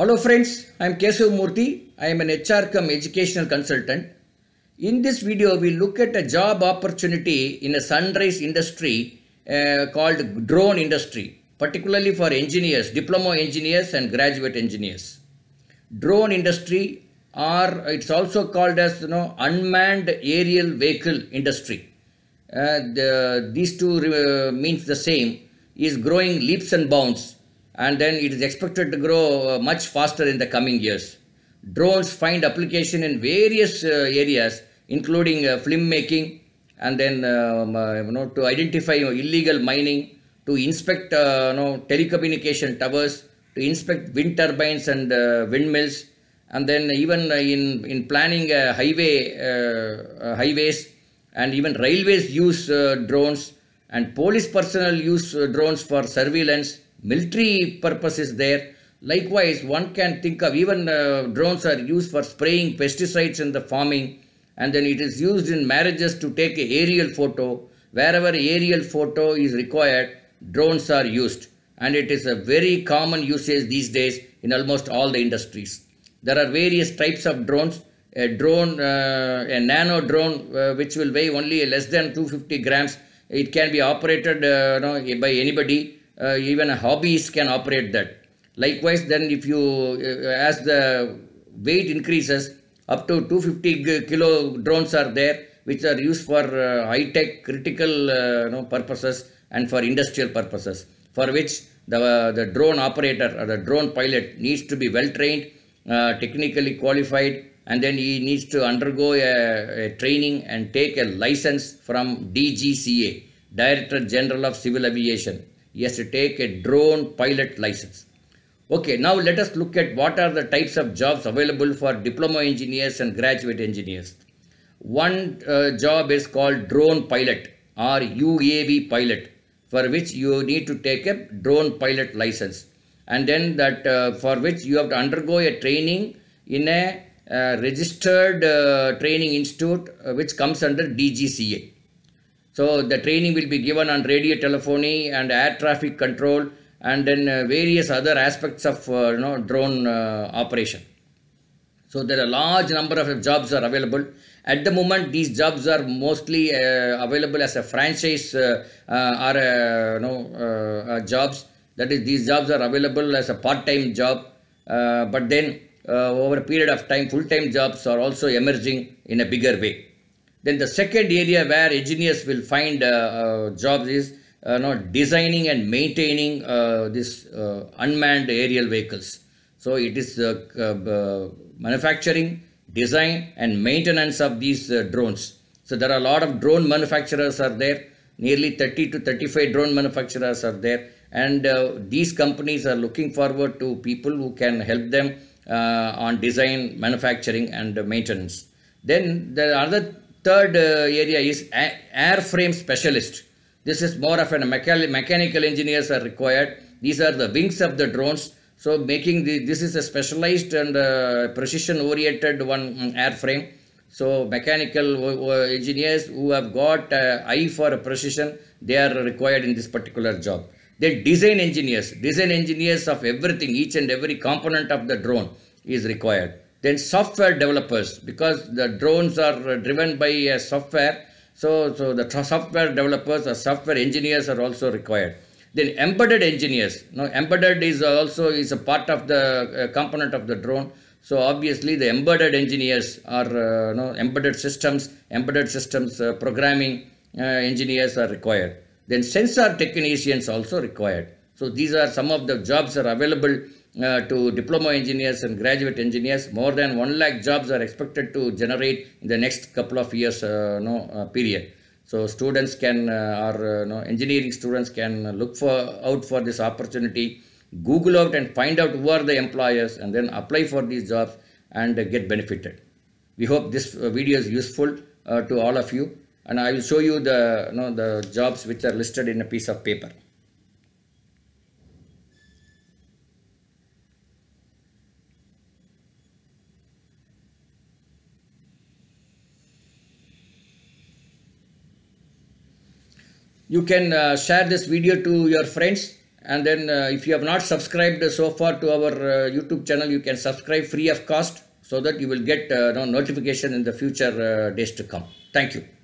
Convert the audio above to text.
Hello friends, I am Kesav Murthy. I am an HR cum educational consultant. In this video, we look at a job opportunity in a sunrise industry uh, called drone industry, particularly for engineers, diploma engineers and graduate engineers. Drone industry or it's also called as you know unmanned aerial vehicle industry. Uh, the, these two uh, means the same is growing leaps and bounds and then it is expected to grow uh, much faster in the coming years. Drones find application in various uh, areas, including uh, film making, and then um, you know to identify you know, illegal mining, to inspect uh, you know telecommunication towers, to inspect wind turbines and uh, windmills, and then even in in planning uh, highway highways and even railways use drones and police personnel use drones for surveillance military purpose is there. Likewise, one can think of even uh, drones are used for spraying pesticides in the farming and then it is used in marriages to take a aerial photo. Wherever aerial photo is required, drones are used and it is a very common usage these days in almost all the industries. There are various types of drones. A drone, uh, a nano drone uh, which will weigh only less than 250 grams. It can be operated uh, you know, by anybody uh, even hobbies can operate that. Likewise, then if you, uh, as the weight increases, up to 250 kilo drones are there, which are used for uh, high-tech critical uh, you know, purposes and for industrial purposes, for which the, the drone operator or the drone pilot needs to be well-trained, uh, technically qualified, and then he needs to undergo a, a training and take a license from DGCA, Director General of Civil Aviation. He has to take a drone pilot license. Okay, now let us look at what are the types of jobs available for diploma engineers and graduate engineers. One uh, job is called drone pilot or UAV pilot for which you need to take a drone pilot license and then that uh, for which you have to undergo a training in a uh, registered uh, training institute uh, which comes under DGCA. So the training will be given on radio telephony and air traffic control and then uh, various other aspects of uh, you know, drone uh, operation. So there are a large number of jobs are available. At the moment, these jobs are mostly uh, available as a franchise uh, uh, or you know, jobs. That is, these jobs are available as a part-time job. but then, over a period of time, full-time jobs are also emerging in a bigger way. Then the second area where engineers will find uh, uh, jobs is uh, no, designing and maintaining uh, this uh, unmanned aerial vehicles. So it is uh, uh manufacturing, design and maintenance of these drones. So there are a lot of drone manufacturers are there. Nearly 30 to 35 drone manufacturers are there. And these companies are looking forward to people who can help them on design, manufacturing and maintenance. Then the other Third uh, area is airframe specialist. This is more of a mechanical, mechanical engineers are required. These are the wings of the drones. So making the, this is a specialized and uh, precision oriented one mm, airframe. So mechanical uh, uh, engineers who have got uh, eye for precision, they are required in this particular job. Then design engineers, design engineers of everything, each and every component of the drone is required. Then software developers, because the drones are uh, driven by a software, so, so the software developers or software engineers are also required. Then embedded engineers. Now embedded is also is a part of the uh, component of the drone. So obviously the embedded engineers are uh, you know, embedded systems, embedded systems uh, programming uh, engineers are required. Then sensor technicians also required. So these are some of the jobs are available uh, to diploma engineers and graduate engineers, more than 1 lakh jobs are expected to generate in the next couple of years uh, no, uh, period. So students can, uh, or uh, no, engineering students can look for out for this opportunity, Google out and find out who are the employers and then apply for these jobs and get benefited. We hope this uh, video is useful to all of you and I will show you the, you know, the jobs which are listed in a piece of paper. you can uh, share this video to your friends and then uh, if you have not subscribed so far to our uh, youtube channel you can subscribe free of cost so that you will get uh, no notification in the future uh, days to come thank you